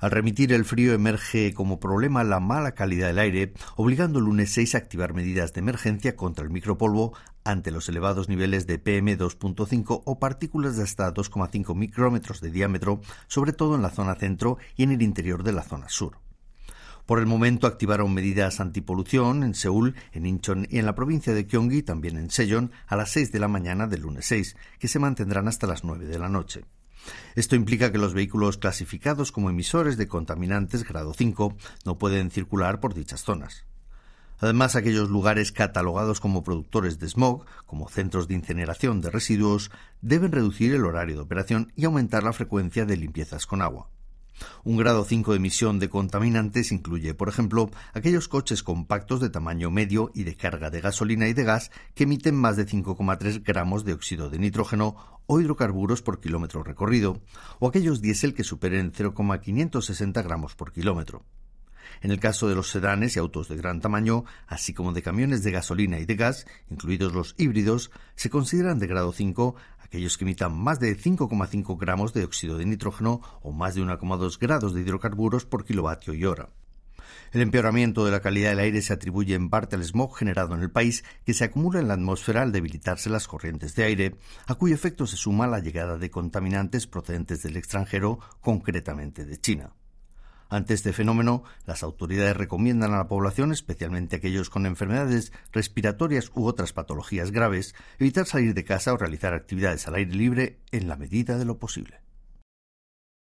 Al remitir el frío emerge como problema la mala calidad del aire, obligando el lunes 6 a activar medidas de emergencia contra el micropolvo ante los elevados niveles de PM2.5 o partículas de hasta 2,5 micrómetros de diámetro, sobre todo en la zona centro y en el interior de la zona sur. Por el momento activaron medidas antipolución en Seúl, en Incheon y en la provincia de Gyeonggi, también en Sejong, a las 6 de la mañana del lunes 6, que se mantendrán hasta las 9 de la noche. Esto implica que los vehículos clasificados como emisores de contaminantes grado 5 no pueden circular por dichas zonas. Además, aquellos lugares catalogados como productores de smog, como centros de incineración de residuos, deben reducir el horario de operación y aumentar la frecuencia de limpiezas con agua. Un grado 5 de emisión de contaminantes incluye, por ejemplo, aquellos coches compactos de tamaño medio y de carga de gasolina y de gas que emiten más de 5,3 gramos de óxido de nitrógeno o hidrocarburos por kilómetro recorrido, o aquellos diésel que superen 0,560 gramos por kilómetro. En el caso de los sedanes y autos de gran tamaño, así como de camiones de gasolina y de gas, incluidos los híbridos, se consideran de grado 5 aquellos que emitan más de 5,5 gramos de óxido de nitrógeno o más de 1,2 grados de hidrocarburos por kilovatio y hora. El empeoramiento de la calidad del aire se atribuye en parte al smog generado en el país que se acumula en la atmósfera al debilitarse las corrientes de aire, a cuyo efecto se suma la llegada de contaminantes procedentes del extranjero, concretamente de China. Ante este fenómeno, las autoridades recomiendan a la población, especialmente aquellos con enfermedades respiratorias u otras patologías graves, evitar salir de casa o realizar actividades al aire libre en la medida de lo posible.